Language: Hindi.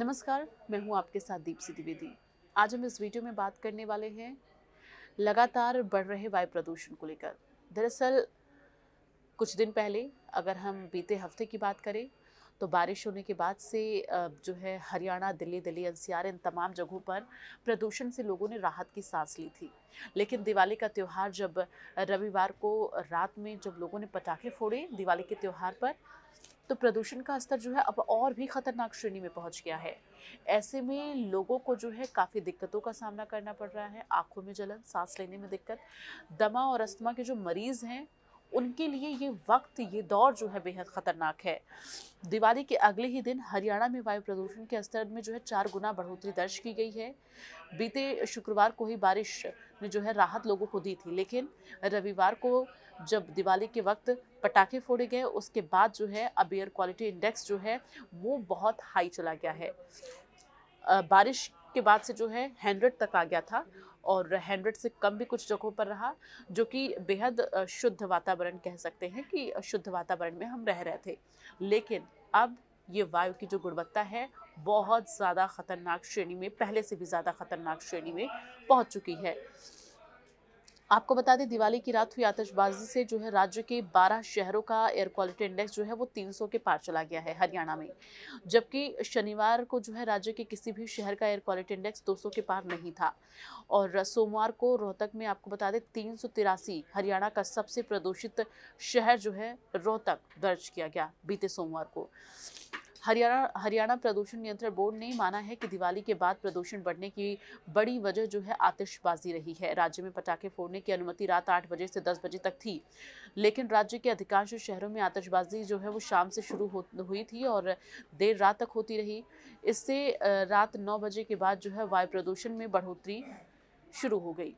नमस्कार मैं हूं आपके साथ दीप्सी द्विवेदी आज हम इस वीडियो में बात करने वाले हैं लगातार बढ़ रहे वायु प्रदूषण को लेकर दरअसल कुछ दिन पहले अगर हम बीते हफ्ते की बात करें तो बारिश होने के बाद से जो है हरियाणा दिल्ली दिल्ली एनसीआर इन तमाम जगहों पर प्रदूषण से लोगों ने राहत की सांस ली थी लेकिन दिवाली का त्यौहार जब रविवार को रात में जब लोगों ने पटाखे फोड़े दिवाली के त्यौहार पर तो प्रदूषण का स्तर जो है अब और भी खतरनाक श्रेणी में पहुंच गया है ऐसे में लोगों को जो है काफ़ी दिक्कतों का सामना करना पड़ रहा है आंखों में जलन सांस लेने में दिक्कत दमा और अस्थमा के जो मरीज़ हैं उनके लिए ये वक्त ये दौर जो है बेहद ख़तरनाक है दिवाली के अगले ही दिन हरियाणा में वायु प्रदूषण के स्तर में जो है चार गुना बढ़ोतरी दर्ज की गई है बीते शुक्रवार को ही बारिश ने जो है राहत लोगों को दी थी लेकिन रविवार को जब दिवाली के वक्त पटाखे फोड़े गए उसके बाद जो है अब एयर क्वालिटी इंडेक्स जो है वो बहुत हाई चला गया है बारिश के बाद से जो है हंड्रेड तक आ गया था और हंड्रेड से कम भी कुछ जगहों पर रहा जो कि बेहद शुद्ध वातावरण कह सकते हैं कि शुद्ध वातावरण में हम रह रहे थे लेकिन अब ये वायु की जो गुणवत्ता है बहुत ज़्यादा ख़तरनाक श्रेणी में पहले से भी ज़्यादा ख़तरनाक श्रेणी में पहुँच चुकी है आपको बता दें दिवाली की रात हुई आतशबाजी से जो है राज्य के 12 शहरों का एयर क्वालिटी इंडेक्स जो है वो 300 के पार चला गया है हरियाणा में जबकि शनिवार को जो है राज्य के किसी भी शहर का एयर क्वालिटी इंडेक्स 200 के पार नहीं था और सोमवार को रोहतक में आपको बता दें तीन हरियाणा का सबसे प्रदूषित शहर जो है रोहतक दर्ज किया गया बीते सोमवार को हरियाणा हरियाणा प्रदूषण नियंत्रण बोर्ड ने माना है कि दिवाली के बाद प्रदूषण बढ़ने की बड़ी वजह जो है आतिशबाजी रही है राज्य में पटाखे फोड़ने की अनुमति रात आठ बजे से दस बजे तक थी लेकिन राज्य के अधिकांश शहरों में आतिशबाजी जो है वो शाम से शुरू हो हुई थी और देर रात तक होती रही इससे रात नौ बजे के बाद जो है वायु प्रदूषण में बढ़ोतरी शुरू हो गई